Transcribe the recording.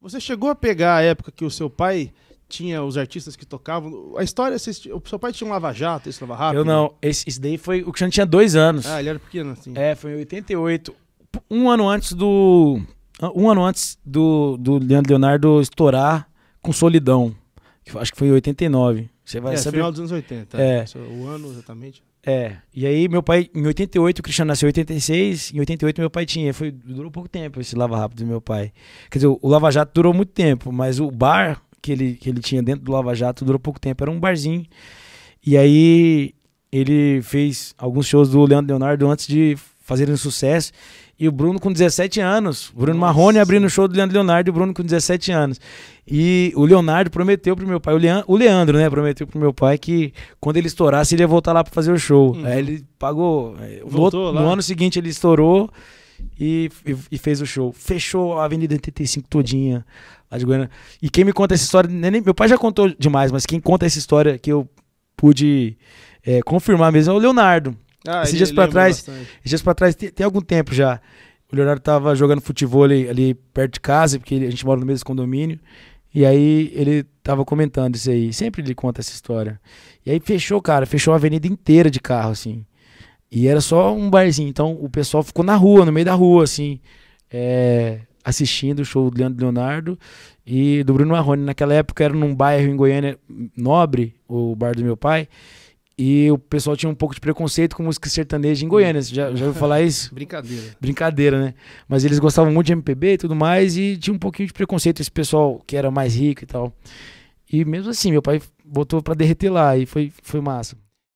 Você chegou a pegar a época que o seu pai tinha os artistas que tocavam? A história, o seu pai tinha um lava-jato, esse lava-rápido? Eu não. Esse, esse, daí foi... O Cristiano tinha dois anos. Ah, ele era pequeno, assim. É, foi em 88. Um ano antes do... Um ano antes do, do Leandro Leonardo estourar com Solidão. Que acho que foi em 89. Você vai é, saber. final dos anos 80. É. O né? ano exatamente. É. E aí, meu pai, em 88, o Cristiano nasceu em 86. Em 88, meu pai tinha. Foi, durou pouco tempo esse Lava Rápido do meu pai. Quer dizer, o Lava Jato durou muito tempo, mas o bar que ele, que ele tinha dentro do Lava Jato durou pouco tempo. Era um barzinho. E aí, ele fez alguns shows do Leandro Leonardo antes de fazerem sucesso. E o Bruno com 17 anos, Bruno Marrone abrindo o show do Leandro Leonardo e o Bruno com 17 anos. E o Leonardo prometeu pro meu pai, o, Leandro, o Leandro né, prometeu pro meu pai que quando ele estourasse ele ia voltar lá para fazer o show. Hum. Aí ele pagou, é, Voltou, no, no ano seguinte ele estourou. E, e, e, fez o show. Fechou a Avenida 85 todinha, lá de Goiânia. E quem me conta essa história, nem, meu pai já contou demais, mas quem conta essa história que eu pude é, confirmar mesmo é o Leonardo. Ah, esses dias para trás, dias para trás, tem, tem, algum tempo já, o Leonardo tava jogando futebol ali, ali, perto de casa, porque a gente mora no mesmo condomínio. E aí ele tava comentando isso aí. Sempre ele conta essa história. E aí fechou, cara, fechou a avenida inteira de carro, assim. E era só um barzinho. Então o pessoal ficou na rua, no meio da rua, assim. É, assistindo o show do Leandro Leonardo e do Bruno Marrone. Naquela época era num bairro em Goiânia nobre, o bar do meu pai. E o pessoal tinha um pouco de preconceito com música sertaneja em Goiânia. Você já, já ouviu falar isso? Brincadeira. Brincadeira, né? Mas eles gostavam muito de MPB e tudo mais, e tinha um pouquinho de preconceito esse pessoal que era mais rico e tal. E mesmo assim, meu pai botou para derreter lá, e foi, foi massa.